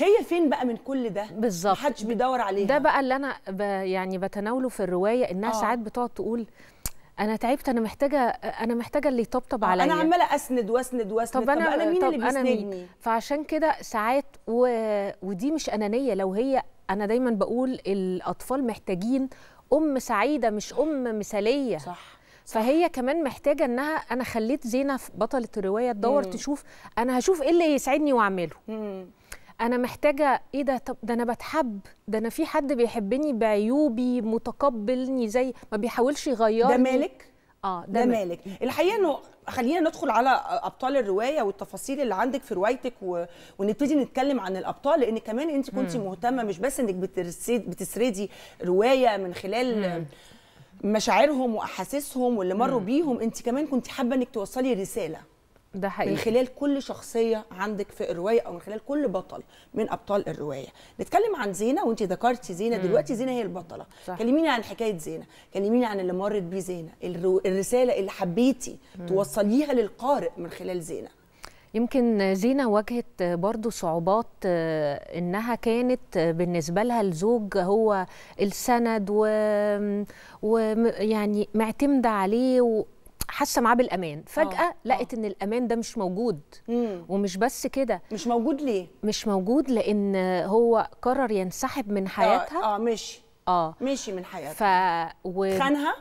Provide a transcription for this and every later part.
هي فين بقى من كل ده بالظبط محدش بيدور عليها ده بقى اللي انا ب... يعني بتناوله في الروايه انها آه. ساعات بتقعد تقول انا تعبت انا محتاجه انا محتاجه اللي يطبطب آه، عليا انا عماله اسند واسند واسند طب انا, طب أنا مين طب اللي بيسندني فعشان كده ساعات و... ودي مش انانيه لو هي انا دايما بقول الاطفال محتاجين ام سعيده مش ام مثاليه صح فهي كمان محتاجه انها انا خليت زينه بطله الروايه تدور تشوف انا هشوف ايه اللي يسعدني واعمله انا محتاجه ايه ده طب ده انا بتحب ده انا في حد بيحبني بعيوبي متقبلني زي ما بيحاولش يغيرني ده مالك اه ده, ده مالك الحقيقه انه خلينا ندخل على ابطال الروايه والتفاصيل اللي عندك في روايتك و... ونبتدي نتكلم عن الابطال لان كمان انت كنت مهتمه مش بس انك بترسد... بتسردي روايه من خلال مم. مشاعرهم واحاسيسهم واللي مروا بيهم انت كمان كنت حابه انك توصلي رساله ده حقيقي. من خلال كل شخصيه عندك في الروايه او من خلال كل بطل من ابطال الروايه نتكلم عن زينه وانت ذكرتي زينه دلوقتي زينه هي البطله صح. كلميني عن حكايه زينه كلميني عن اللي مرت بيه زينه الرساله اللي حبيتي مم. توصليها للقارئ من خلال زينه يمكن زينة واجهت برضو صعوبات آه، إنها كانت آه، بالنسبة لها الزوج هو السند ويعني و... يعني معتمدة عليه حاسه معاه بالامان آه. فجاه آه. لقت ان الامان ده مش موجود مم. ومش بس كده مش موجود ليه مش موجود لان هو قرر ينسحب من حياتها اه, آه مشي اه مشي من حياتها ف و... خانها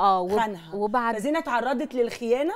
اه و... خانها وبعد فزينه اتعرضت للخيانه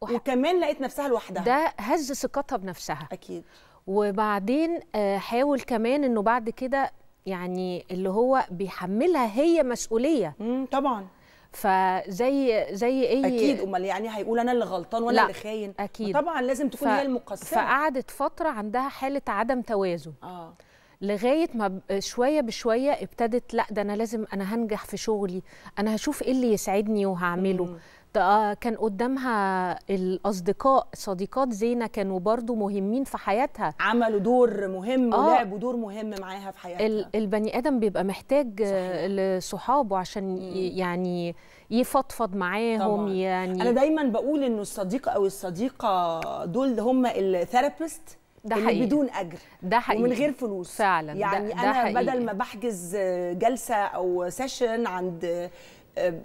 وح... وكمان لقيت نفسها لوحدها ده هز ثقتها بنفسها اكيد وبعدين آه، حاول كمان انه بعد كده يعني اللي هو بيحملها هي مسؤوليه امم طبعا فزي زي اي اكيد امال يعني هيقول انا اللي غلطان وانا اللي خاين اكيد طبعا لازم تكون ف... هي المقصره فقعدت فتره عندها حاله عدم توازن اه لغايه ما شويه بشويه ابتدت لا ده انا لازم انا هنجح في شغلي انا هشوف ايه اللي يسعدني وهعمله مم. آه، كان قدامها الاصدقاء صديقات زينه كانوا برضو مهمين في حياتها عملوا دور مهم آه ولعبوا دور مهم معاها في حياتها البني ادم بيبقى محتاج لصحابه عشان يعني يفضفض معاهم يعني انا دايما بقول ان الصديق او الصديقه دول هم الثيرابيست ده حقيقي. بدون اجر ده حقيقي ومن غير فلوس فعلا يعني ده انا ده بدل ما بحجز جلسه او سيشن عند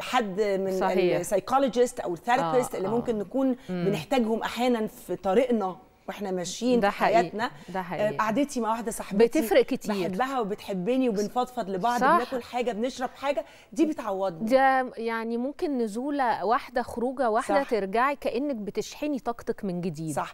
حد من السايكولوجيست او الثيرابيست آه اللي آه. ممكن نكون بنحتاجهم احيانا في طريقنا واحنا ماشيين ده في حياتنا ده حقيقي آه، قعدتي مع واحده صاحبتي بتفرق كتير بحبها وبتحبني وبنفضفض لبعض صح. بناكل حاجه بنشرب حاجه دي بتعوضني ده يعني ممكن نزوله واحده خروجه واحده صح. ترجعي كانك بتشحني طاقتك من جديد صح